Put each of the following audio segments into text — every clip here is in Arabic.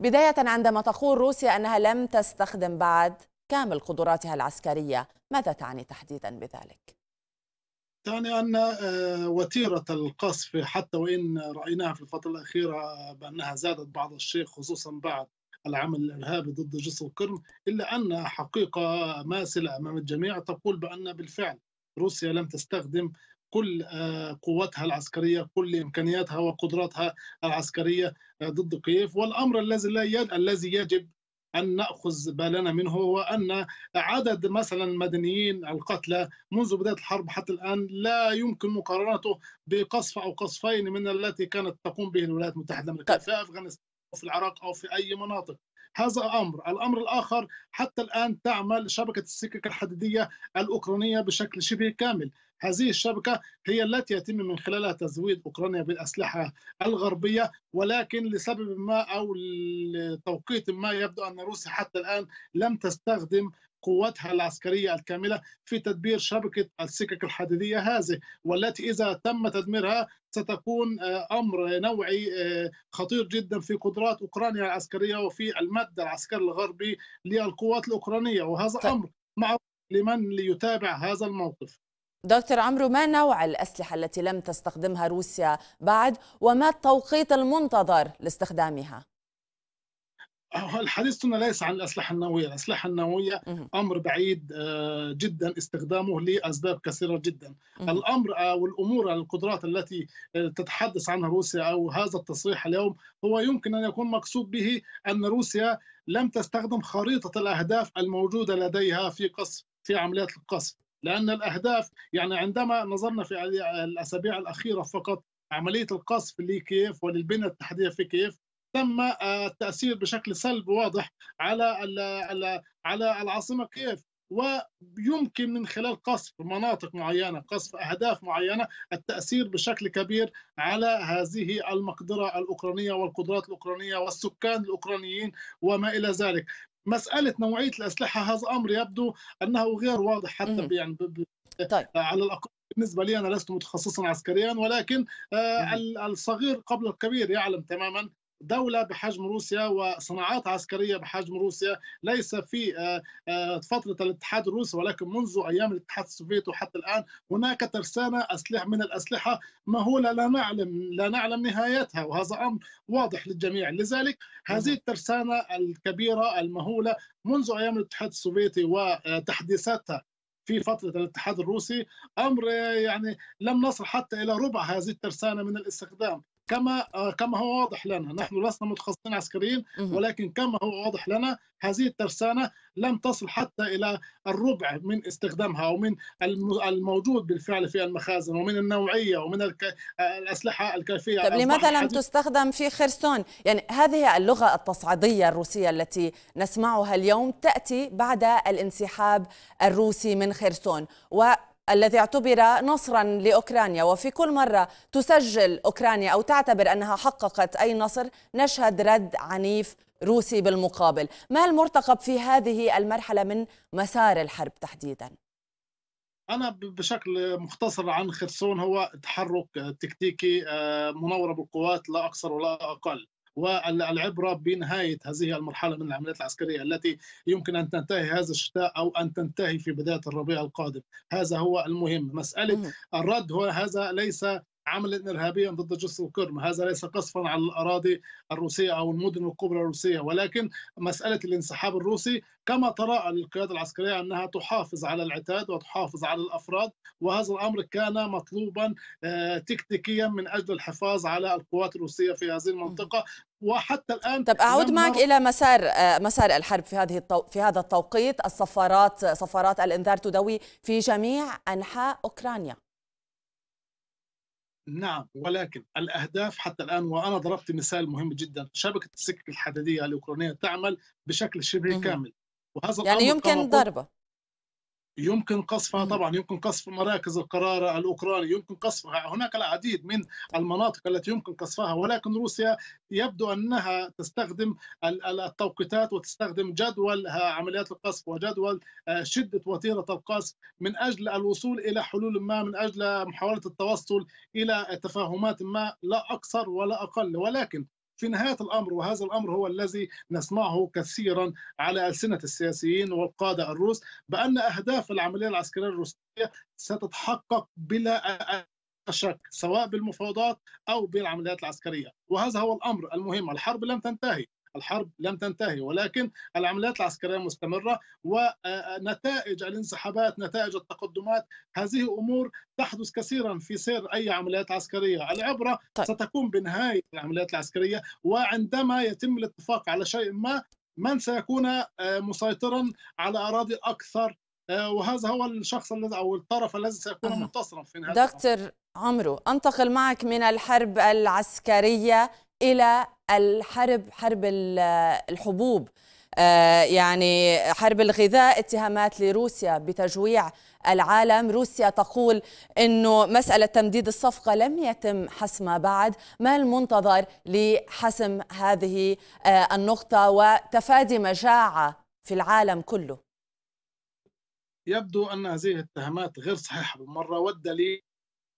بداية عندما تقول روسيا أنها لم تستخدم بعد كامل قدراتها العسكرية ماذا تعني تحديدا بذلك؟ تعني أن آه، وتيرة القصف حتى وإن رأيناها في الفترة الأخيرة آه، بأنها زادت بعض الشيء خصوصا بعد العمل الارهابي ضد جسر القرم الا ان حقيقه ماسله امام الجميع تقول بان بالفعل روسيا لم تستخدم كل آه، قوتها العسكريه كل امكانياتها وقدراتها العسكريه آه، ضد كييف والامر الذي لا الذي يجب أن نأخذ بالنا منه هو أن عدد مثلا المدنيين القتلى منذ بداية الحرب حتى الآن لا يمكن مقارنته بقصف أو قصفين من التي كانت تقوم به الولايات المتحدة الأمريكية طيب. في أفغانستان أو في العراق أو في أي مناطق هذا أمر الأمر الآخر حتى الآن تعمل شبكة السكك الحديدية الأوكرانية بشكل شبه كامل هذه الشبكة هي التي يتم من خلالها تزويد أوكرانيا بالأسلحة الغربية ولكن لسبب ما أو لتوقيت ما يبدو أن روسيا حتى الآن لم تستخدم قوتها العسكرية الكاملة في تدبير شبكة السكك الحديدية هذه والتي إذا تم تدميرها ستكون آه، أمر نوعي آه، خطير جدا في قدرات أوكرانيا العسكرية وفي المد العسكري الغربي للقوات الأوكرانية وهذا طيب. أمر معروف لمن يتابع هذا الموقف دكتور عمرو ما نوع الأسلحة التي لم تستخدمها روسيا بعد وما التوقيت المنتظر لاستخدامها؟ أه، حديثنا ليس عن الأسلحة النووية الأسلحة النووية أمر بعيد أه، جدا استخدامه لأسباب كثيرة جدا الأمر أه، والأمور القدرات التي تتحدث عنها روسيا أو هذا التصريح اليوم هو يمكن أن يكون مقصود به أن روسيا لم تستخدم خريطة الأهداف الموجودة لديها في قصف في عمليات القصف لأن الأهداف يعني عندما نظرنا في الأسابيع الأخيرة فقط عملية القصف لكييف وللبنى التحتية في كييف تم آه، التأثير بشكل سلبي واضح على على العاصمة كييف ويمكن من خلال قصف مناطق معينه، قصف اهداف معينه، التاثير بشكل كبير على هذه المقدره الاوكرانيه والقدرات الاوكرانيه والسكان الاوكرانيين وما الى ذلك، مساله نوعيه الاسلحه هذا امر يبدو انه غير واضح حتى يعني ب... طيب. آه، على الاقل بالنسبه لي انا لست متخصصا عسكريا ولكن آه، الصغير قبل الكبير يعلم تماما دولة بحجم روسيا وصناعات عسكرية بحجم روسيا ليس في آه، آه، فترة الاتحاد الروسي ولكن منذ أيام الاتحاد السوفيتي وحتى الآن هناك ترسانة أسلحة من الأسلحة مهولة لا نعلم لا نعلم نهايتها وهذا أمر واضح للجميع لذلك هذه نعم. الترسانة الكبيرة المهولة منذ أيام الاتحاد السوفيتي وتحديثاتها في فترة الاتحاد الروسي أمر يعني لم نصل حتى إلى ربع هذه الترسانة من الاستخدام كما آه، كما هو واضح لنا طيب. نحن لسنا متخصصين عسكريين ولكن كما هو واضح لنا هذه الترسانة لم تصل حتى إلى الربع من استخدامها ومن الموجود بالفعل في المخازن ومن النوعية ومن الأسلحة الكيفية طيب لماذا لم حديث... تستخدم في خرسون؟ يعني هذه اللغة التصعيدية الروسية التي نسمعها اليوم تأتي بعد الانسحاب الروسي من خرسون و الذي اعتبر نصرا لاوكرانيا وفي كل مره تسجل اوكرانيا او تعتبر انها حققت اي نصر نشهد رد عنيف روسي بالمقابل، ما المرتقب في هذه المرحله من مسار الحرب تحديدا؟ انا بشكل مختصر عن خرسون هو تحرك تكتيكي آه، مناوره بالقوات لا اكثر ولا اقل. والعبره بنهايه هذه المرحله من العمليات العسكريه التي يمكن ان تنتهي هذا الشتاء او ان تنتهي في بدايه الربيع القادم هذا هو المهم مساله الرد هو هذا ليس عمل إرهابيا ضد جسر القرم هذا ليس قصفا على الأراضي الروسية أو المدن الكبرى الروسية ولكن مسألة الانسحاب الروسي كما تراءى للقيادة العسكرية أنها تحافظ على العتاد وتحافظ على الأفراد وهذا الأمر كان مطلوبا آه، تكتيكيا من أجل الحفاظ على القوات الروسية في هذه المنطقة وحتى الان طب اعود معك الى مسار آه، مسار الحرب في هذه التو... في هذا التوقيت الصفارات صفارات الانذار تدوي في جميع انحاء اوكرانيا نعم ولكن الاهداف حتى الان وانا ضربت مثال مهم جدا شبكه السكك الحديديه الاوكرانيه تعمل بشكل شبه كامل وهذا يعني يمكن ضربه يمكن قصفها طبعا يمكن قصف مراكز القرار الاوكراني يمكن قصفها هناك العديد من المناطق التي يمكن قصفها ولكن روسيا يبدو انها تستخدم التوقيتات وتستخدم جدول عمليات القصف وجدول آه، شده وتيره القصف من اجل الوصول الى حلول ما من اجل محاوله التوصل الى تفاهمات ما لا اكثر ولا اقل ولكن في نهايه الامر وهذا الامر هو الذي نسمعه كثيرا على السنه السياسيين والقاده الروس بان اهداف العمليه العسكريه الروسيه ستتحقق بلا شك سواء بالمفاوضات او بالعمليات العسكريه وهذا هو الامر المهم الحرب لم تنتهي الحرب لم تنتهي ولكن العمليات العسكرية مستمرة ونتائج الانسحابات نتائج التقدمات هذه أمور تحدث كثيرا في سير أي عمليات عسكرية العبرة طيب. ستكون بنهاية العمليات العسكرية وعندما يتم الاتفاق على شيء ما من سيكون آه، مسيطرا على أراضي أكثر آه، وهذا هو الشخص الذي او الطرف الذي سيكون أه. منتصرا في نهايه دكتور عمرو انتقل معك من الحرب العسكريه الى الحرب حرب الحبوب آه، يعني حرب الغذاء اتهامات لروسيا بتجويع العالم روسيا تقول انه مساله تمديد الصفقه لم يتم حسمها بعد ما المنتظر لحسم هذه آه، النقطه وتفادي مجاعه في العالم كله يبدو ان هذه الاتهامات غير صحيحه بالمره والدليل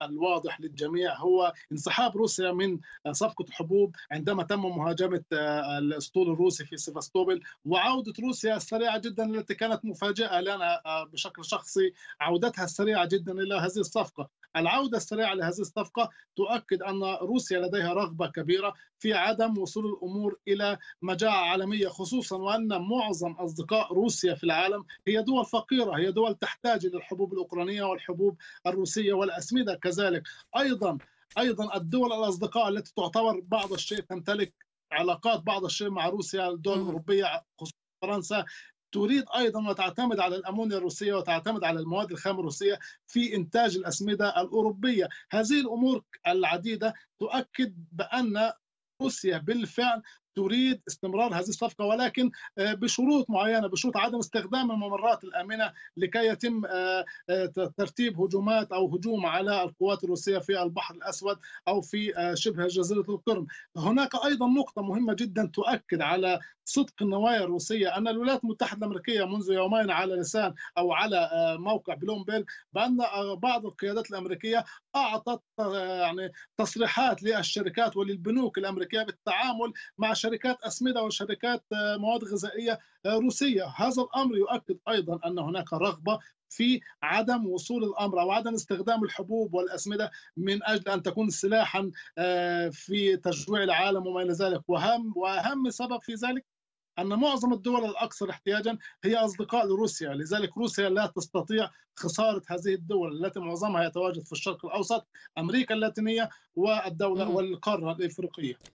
الواضح للجميع هو انسحاب روسيا من صفقة حبوب عندما تم مهاجمة آه، الأسطول الروسي في سيفاستوبل وعودة روسيا السريعة جدا التي كانت مفاجأة لنا آه، آه، بشكل شخصي عودتها السريعة جدا إلى هذه الصفقة العودة السريعة لهذه الصفقة تؤكد أن روسيا لديها رغبة كبيرة في عدم وصول الأمور إلى مجاعة عالمية خصوصا وأن معظم أصدقاء روسيا في العالم هي دول فقيرة هي دول تحتاج إلى الحبوب الأوكرانية والحبوب الروسية والأسمدة كذلك أيضا ايضا الدول الاصدقاء التي تعتبر بعض الشيء تمتلك علاقات بعض الشيء مع روسيا الدول الاوروبيه خصوصا فرنسا تريد ايضا وتعتمد على الامونيا الروسيه وتعتمد على المواد الخام الروسيه في انتاج الاسمده الاوروبيه، هذه الامور العديده تؤكد بان روسيا بالفعل تريد استمرار هذه الصفقه ولكن آه، بشروط معينه بشروط عدم استخدام الممرات الامنه لكي يتم آه، آه، ترتيب هجومات او هجوم على القوات الروسيه في البحر الاسود او في شبه جزيره القرم هناك ايضا نقطه مهمه جدا تؤكد على صدق النوايا الروسية أن الولايات المتحدة الأمريكية منذ يومين على لسان أو على آه، موقع بلومبيرغ بأن آه، بعض القيادات الأمريكية أعطت آه، يعني تصريحات للشركات وللبنوك الأمريكية بالتعامل مع شركات أسمدة وشركات مواد غذائية روسية هذا الأمر يؤكد أيضا أن هناك رغبة في عدم وصول الامر او عدم استخدام الحبوب والاسمده من اجل ان تكون سلاحا في تجويع العالم وما الى ذلك واهم واهم سبب في ذلك أن معظم الدول الأكثر احتياجا هي أصدقاء لروسيا لذلك روسيا لا تستطيع خسارة هذه الدول التي معظمها يتواجد في الشرق الأوسط أمريكا اللاتينية والدولة والقارة الإفريقية